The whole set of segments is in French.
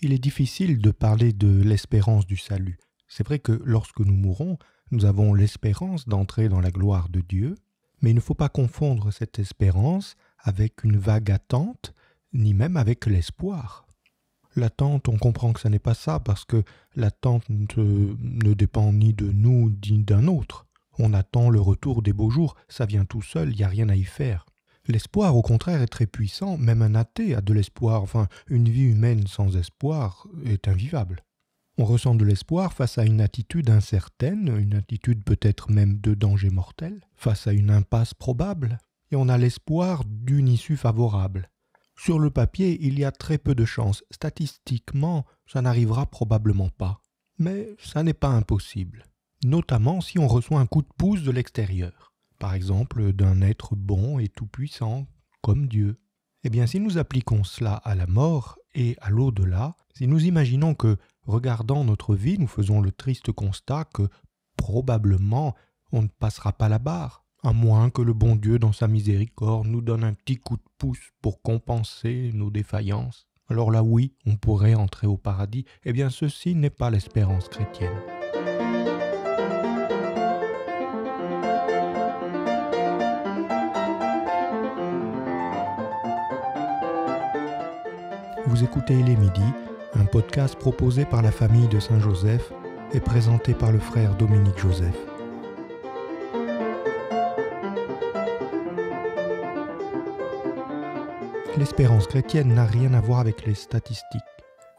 il est difficile de parler de l'espérance du salut. C'est vrai que lorsque nous mourons, nous avons l'espérance d'entrer dans la gloire de Dieu, mais il ne faut pas confondre cette espérance avec une vague attente, ni même avec l'espoir. L'attente, on comprend que ce n'est pas ça, parce que l'attente ne dépend ni de nous, ni d'un autre. On attend le retour des beaux jours, ça vient tout seul, il n'y a rien à y faire. L'espoir, au contraire, est très puissant. Même un athée a de l'espoir. Enfin, une vie humaine sans espoir est invivable. On ressent de l'espoir face à une attitude incertaine, une attitude peut-être même de danger mortel, face à une impasse probable, et on a l'espoir d'une issue favorable. Sur le papier, il y a très peu de chances. Statistiquement, ça n'arrivera probablement pas. Mais ça n'est pas impossible, notamment si on reçoit un coup de pouce de l'extérieur par exemple d'un être bon et tout-puissant comme Dieu. Eh bien, si nous appliquons cela à la mort et à l'au-delà, si nous imaginons que, regardant notre vie, nous faisons le triste constat que probablement on ne passera pas la barre, à moins que le bon Dieu, dans sa miséricorde, nous donne un petit coup de pouce pour compenser nos défaillances. Alors là oui, on pourrait entrer au paradis. Eh bien ceci n'est pas l'espérance chrétienne. Vous écoutez Les midi, un podcast proposé par la famille de Saint-Joseph et présenté par le frère Dominique Joseph. L'espérance chrétienne n'a rien à voir avec les statistiques,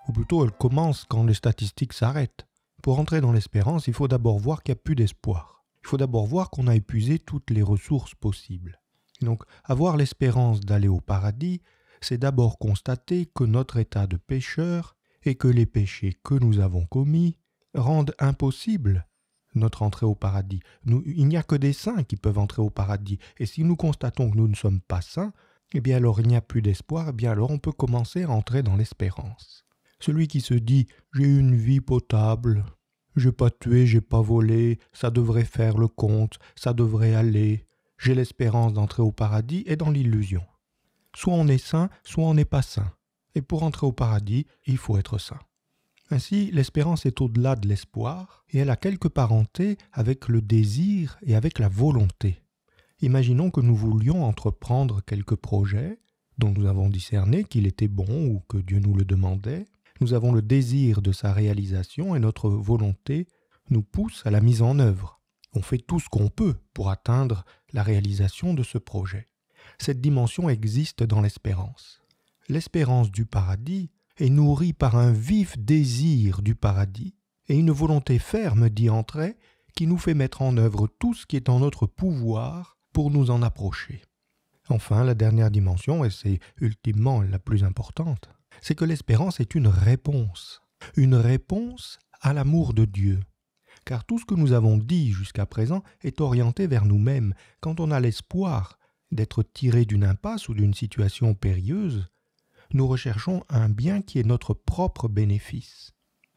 ou plutôt elle commence quand les statistiques s'arrêtent. Pour entrer dans l'espérance, il faut d'abord voir qu'il n'y a plus d'espoir. Il faut d'abord voir qu'on a épuisé toutes les ressources possibles. donc, avoir l'espérance d'aller au paradis, c'est d'abord constater que notre état de pécheur et que les péchés que nous avons commis rendent impossible notre entrée au paradis. il n'y a que des saints qui peuvent entrer au paradis, et si nous constatons que nous ne sommes pas saints, eh bien alors il n'y a plus d'espoir, eh bien alors on peut commencer à entrer dans l'espérance. Celui qui se dit j'ai une vie potable, j'ai pas tué, j'ai pas volé, ça devrait faire le compte, ça devrait aller, j'ai l'espérance d'entrer au paradis est dans l'illusion. Soit on est saint, soit on n'est pas saint. Et pour entrer au paradis, il faut être saint. Ainsi, l'espérance est au-delà de l'espoir, et elle a quelque parenté avec le désir et avec la volonté. Imaginons que nous voulions entreprendre quelque projet dont nous avons discerné qu'il était bon ou que Dieu nous le demandait. Nous avons le désir de sa réalisation et notre volonté nous pousse à la mise en œuvre. On fait tout ce qu'on peut pour atteindre la réalisation de ce projet cette dimension existe dans l'espérance. L'espérance du paradis est nourrie par un vif désir du paradis et une volonté ferme d'y entrer qui nous fait mettre en œuvre tout ce qui est en notre pouvoir pour nous en approcher. Enfin, la dernière dimension, et c'est ultimement la plus importante, c'est que l'espérance est une réponse, une réponse à l'amour de Dieu. Car tout ce que nous avons dit jusqu'à présent est orienté vers nous-mêmes. Quand on a l'espoir d'être tiré d'une impasse ou d'une situation périlleuse, nous recherchons un bien qui est notre propre bénéfice.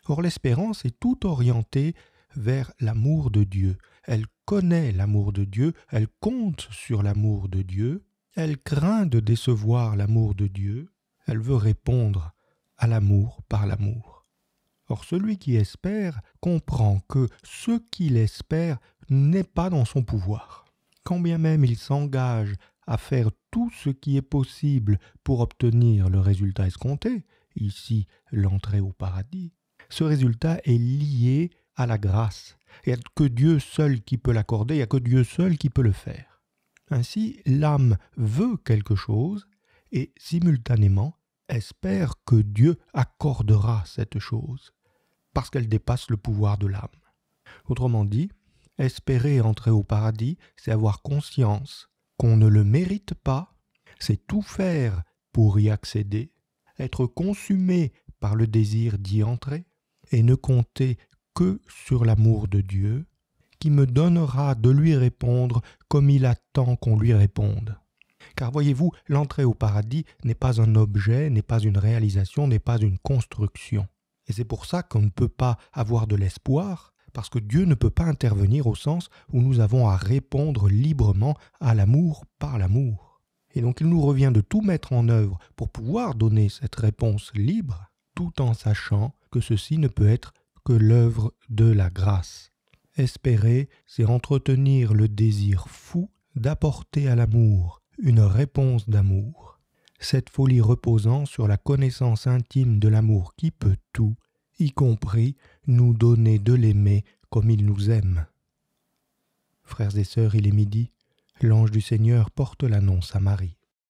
Or l'espérance est tout orientée vers l'amour de Dieu. Elle connaît l'amour de Dieu, elle compte sur l'amour de Dieu, elle craint de décevoir l'amour de Dieu, elle veut répondre à l'amour par l'amour. Or celui qui espère comprend que ce qu'il espère n'est pas dans son pouvoir quand bien même il s'engage à faire tout ce qui est possible pour obtenir le résultat escompté, ici l'entrée au paradis, ce résultat est lié à la grâce. Il n'y a que Dieu seul qui peut l'accorder, il n'y a que Dieu seul qui peut le faire. Ainsi, l'âme veut quelque chose et simultanément espère que Dieu accordera cette chose, parce qu'elle dépasse le pouvoir de l'âme. Autrement dit, Espérer entrer au paradis, c'est avoir conscience qu'on ne le mérite pas, c'est tout faire pour y accéder, être consumé par le désir d'y entrer, et ne compter que sur l'amour de Dieu, qui me donnera de lui répondre comme il attend qu'on lui réponde. Car voyez-vous, l'entrée au paradis n'est pas un objet, n'est pas une réalisation, n'est pas une construction. Et c'est pour ça qu'on ne peut pas avoir de l'espoir, parce que Dieu ne peut pas intervenir au sens où nous avons à répondre librement à l'amour par l'amour. Et donc il nous revient de tout mettre en œuvre pour pouvoir donner cette réponse libre, tout en sachant que ceci ne peut être que l'œuvre de la grâce. Espérer, c'est entretenir le désir fou d'apporter à l'amour une réponse d'amour. Cette folie reposant sur la connaissance intime de l'amour qui peut tout y compris nous donner de l'aimer comme il nous aime. Frères et sœurs, il est midi, l'ange du Seigneur porte l'annonce à Marie.